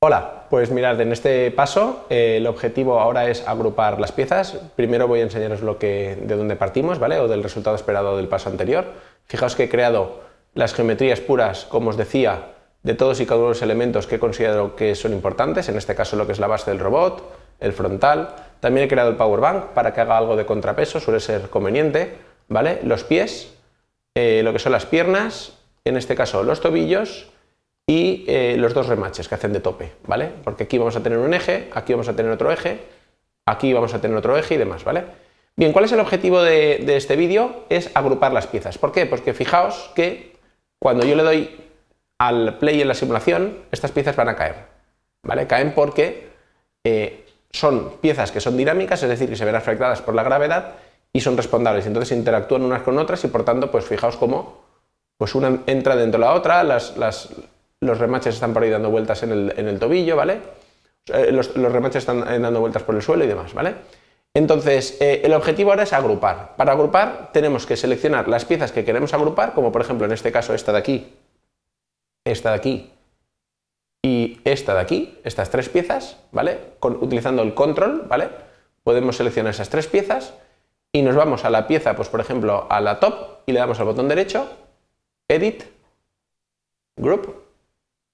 Hola, pues mirad, en este paso eh, el objetivo ahora es agrupar las piezas. Primero voy a enseñaros lo que, de dónde partimos, ¿vale? O del resultado esperado del paso anterior. Fijaos que he creado las geometrías puras, como os decía, de todos y cada uno de los elementos que considero que son importantes, en este caso lo que es la base del robot, el frontal. También he creado el power bank para que haga algo de contrapeso, suele ser conveniente, ¿vale? Los pies, eh, lo que son las piernas, en este caso los tobillos, y eh, los dos remaches que hacen de tope, ¿vale? Porque aquí vamos a tener un eje, aquí vamos a tener otro eje, aquí vamos a tener otro eje y demás, ¿vale? Bien, ¿cuál es el objetivo de, este vídeo? Es agrupar las piezas. ¿Por qué? Porque fijaos que cuando yo le doy al play en la simulación, estas piezas van a caer, ¿vale? Caen porque eh, son piezas que son dinámicas, es decir, que se ven afectadas por la gravedad y son respondables, Entonces interactúan unas con otras y por tanto, pues fijaos cómo pues una entra dentro de la otra, las los remaches están por ahí dando vueltas en el, en el tobillo, ¿vale? Eh, los, remaches están eh, dando vueltas por el suelo y demás, ¿vale? Entonces, eh, el objetivo ahora es agrupar. Para agrupar tenemos que seleccionar las piezas que queremos agrupar, como por ejemplo en este caso esta de aquí, esta de aquí y esta de aquí, estas tres piezas, ¿vale? utilizando el control, ¿vale? Podemos seleccionar esas tres piezas y nos vamos a la pieza, pues por ejemplo a la top y le damos al botón derecho, edit, group,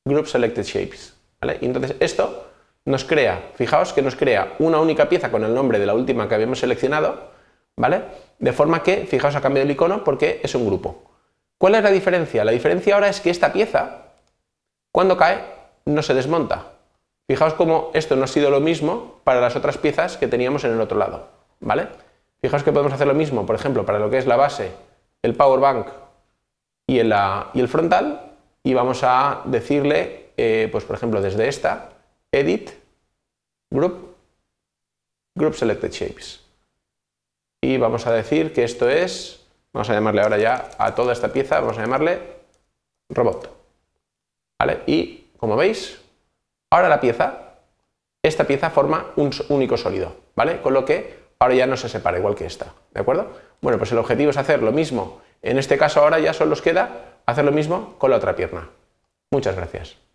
group selected shapes. ¿vale? Y entonces esto nos crea, fijaos que nos crea una única pieza con el nombre de la última que habíamos seleccionado, ¿vale? De forma que, fijaos, ha cambiado el icono porque es un grupo. ¿Cuál es la diferencia? La diferencia ahora es que esta pieza, cuando cae, no se desmonta. Fijaos cómo esto no ha sido lo mismo para las otras piezas que teníamos en el otro lado, ¿vale? Fijaos que podemos hacer lo mismo, por ejemplo, para lo que es la base, el power bank y el ah, frontal, y vamos a decirle, eh, pues por ejemplo, desde esta, edit, group, group selected shapes. Y vamos a decir que esto es, vamos a llamarle ahora ya a toda esta pieza, vamos a llamarle robot. ¿Vale? Y como veis, ahora la pieza, esta pieza forma un único sólido, ¿vale? Con lo que ahora ya no se separa igual que esta, ¿de acuerdo? Bueno, pues el objetivo es hacer lo mismo en este caso ahora ya solo os queda hacer lo mismo con la otra pierna. Muchas gracias.